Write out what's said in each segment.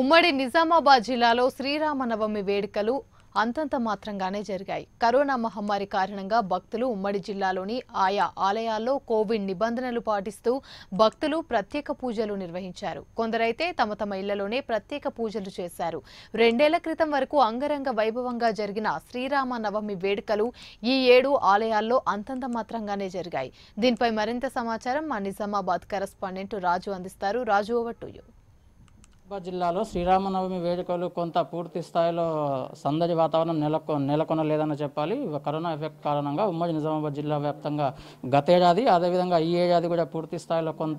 ఉమ్మడి నిజామాబాద్ జిల్లాలో శ్రీరామనవమి వేడుకలు అంతంత మాత్రంగానే జరిగాయి కరోనా మహమ్మారి కారణంగా భక్తులు ఉమ్మడి జిల్లాలోని ఆయా ఆలయాల్లో కోవిడ్ నిబంధనలు పాటిస్తూ భక్తులు ప్రత్యేక పూజలు నిర్వహించారు కొందరైతే తమ తమ ఇళ్లలోనే ప్రత్యేక పూజలు చేశారు రెండేళ్ల క్రితం వరకు అంగరంగ వైభవంగా జరిగిన శ్రీరామ నవమి వేడుకలు ఈ ఏడు ఆలయాల్లో అంతంత మాత్రంగానే జరిగాయి దీనిపై మరింత సమాచారం మా నిజామాబాద్ కరస్పాండెంట్ రాజు అందిస్తారు Raju over to you Mahabubabad జిల్లాలో శ్రీరామనవమి వేడుకలు కొంత పూర్తి స్థాయిలో సందడి వాతావరణం నెలకొ నెలకొనలేదని చెప్పాలి కరోనా ఎఫెక్ట్ కారణంగా ఉమ్మడి నిజామాబాద్ జిల్లా వ్యాప్తంగా గతేడాది అదేవిధంగా ఈ ఏడాది కూడా పూర్తి స్థాయిలో కొంత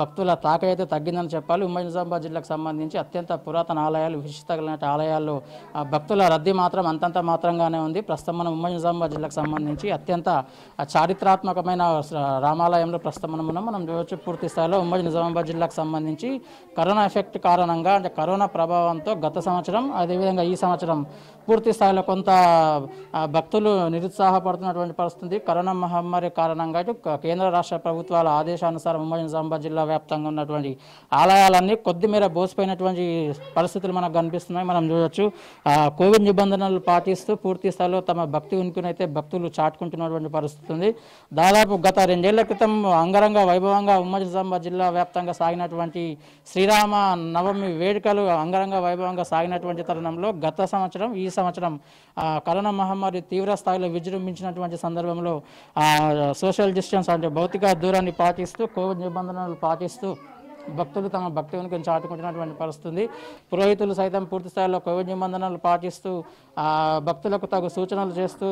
భక్తుల తాకైతే అయితే తగ్గిందని చెప్పాలి ఉమ్మడి నిజామాబాద్ జిల్లాకు సంబంధించి అత్యంత పురాతన ఆలయాలు విశిష్ట ఆలయాలు భక్తుల రద్దీ మాత్రం అంతంత మాత్రంగానే ఉంది ప్రస్తుతం మనం ఉమ్మడి నిజామాబాద్ జిల్లాకు సంబంధించి అత్యంత చారిత్రాత్మకమైన రామాలయంలో ప్రస్తుతం మనం మనం చూడవచ్చు పూర్తి స్థాయిలో ఉమ్మడి నిజామాబాద్ జిల్లాకు సంబంధించి కరోనా ఎఫెక్ట్ కారణం కారణంగా అంటే కరోనా ప్రభావంతో గత సంవత్సరం అదేవిధంగా ఈ సంవత్సరం పూర్తి స్థాయిలో కొంత భక్తులు నిరుత్సాహపడుతున్నటువంటి పరిస్థితి కరోనా మహమ్మారి కారణంగా కేంద్ర రాష్ట్ర ప్రభుత్వాల ఆదేశానుసారం ఉమ్మడి నిజామాబాద్ జిల్లా వ్యాప్తంగా ఉన్నటువంటి ఆలయాలన్నీ కొద్దిమేర బోసిపోయినటువంటి పరిస్థితులు మనకు కనిపిస్తున్నాయి మనం చూడవచ్చు కోవిడ్ నిబంధనలు పాటిస్తూ పూర్తి స్థాయిలో తమ భక్తి అయితే భక్తులు చాటుకుంటున్నటువంటి పరిస్థితి ఉంది దాదాపు గత రెండేళ్ల క్రితం అంగరంగ వైభవంగా ఉమ్మడి నిజామాబాద్ జిల్లా వ్యాప్తంగా సాగినటువంటి శ్రీరామ నవమి వేడుకలు అంగరంగ వైభవంగా సాగినటువంటి తరుణంలో గత సంవత్సరం ఈ సంవత్సరం కరోనా మహమ్మారి తీవ్ర స్థాయిలో విజృంభించినటువంటి సందర్భంలో సోషల్ డిస్టెన్స్ అంటే భౌతిక దూరాన్ని పాటిస్తూ కోవిడ్ నిబంధనలు పాటిస్తూ భక్తులు తమ భక్తి వెనుకని చాటుకుంటున్నటువంటి పరిస్థితుంది పురోహితులు సైతం పూర్తి స్థాయిలో కోవిడ్ నిబంధనలు పాటిస్తూ భక్తులకు తగు సూచనలు చేస్తూ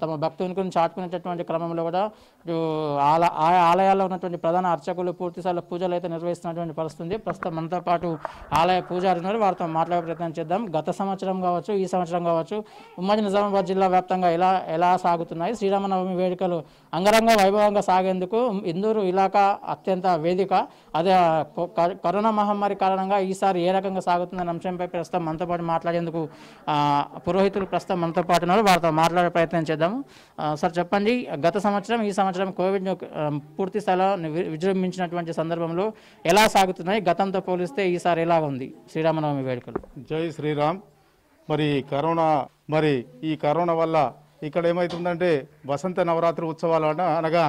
తమ భక్తి వెనుకని చాటుకునేటటువంటి క్రమంలో కూడా ఆలయ ఆలయాల్లో ఉన్నటువంటి ప్రధాన అర్చకులు పూర్తి స్థాయిలో పూజలు అయితే నిర్వహిస్తున్నటువంటి పరిస్థితుంది ప్రస్తుతం మనతో పాటు ఆలయ పూజారి ఉన్నారు వారితో మాట్లాడే ప్రయత్నం చేద్దాం గత సంవత్సరం కావచ్చు ఈ సంవత్సరం కావచ్చు ఉమ్మడి నిజామాబాద్ జిల్లా వ్యాప్తంగా ఎలా ఎలా సాగుతున్నాయి శ్రీరామనవమి వేడుకలు అంగరంగ వైభవంగా సాగేందుకు ఇందూరు ఇలాక అత్యంత వేదిక అదే కరోనా మహమ్మారి కారణంగా ఈసారి ఏ రకంగా సాగుతుందనే అంశంపై ప్రస్తుతం మనతో పాటు మాట్లాడేందుకు పురోహితులు ప్రస్తుతం మనతో పాటు ఉన్నారు వారితో మాట్లాడే ప్రయత్నం చేద్దాము సార్ చెప్పండి గత సంవత్సరం ఈ సంవత్సరం కోవిడ్ పూర్తి స్థాయిలో విజృంభించినటువంటి సందర్భంలో ఎలా సాగుతున్నాయి గతంతో పోలిస్తే ఈసారి ఎలా ఉంది శ్రీరామనవమి వేడుకలు జై శ్రీరామ్ మరి కరోనా మరి ఈ కరోనా వల్ల ఇక్కడ ఏమవుతుందంటే వసంత నవరాత్రి ఉత్సవాలు అనగా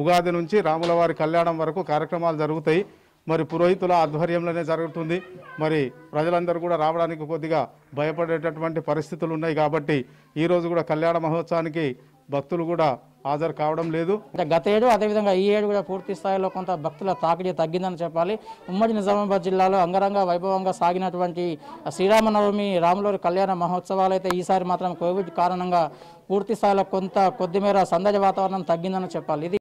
ఉగాది నుంచి రాముల వారి కళ్యాణం వరకు కార్యక్రమాలు జరుగుతాయి మరి పురోహితుల ఆధ్వర్యంలోనే జరుగుతుంది మరి ప్రజలందరూ కూడా రావడానికి కొద్దిగా భయపడేటటువంటి పరిస్థితులు ఉన్నాయి కాబట్టి ఈరోజు కూడా కళ్యాణ మహోత్సవానికి భక్తులు కూడా హాజరు కావడం లేదు గత ఏడు అదేవిధంగా ఈ ఏడు కూడా పూర్తి స్థాయిలో కొంత భక్తుల తాకిడి తగ్గిందని చెప్పాలి ఉమ్మడి నిజామాబాద్ జిల్లాలో అంగరంగ వైభవంగా సాగినటువంటి శ్రీరామనవమి రాములూరి కళ్యాణ మహోత్సవాలు అయితే ఈసారి మాత్రం కోవిడ్ కారణంగా పూర్తి స్థాయిలో కొంత కొద్దిమేర సందజ వాతావరణం తగ్గిందని చెప్పాలి ఇది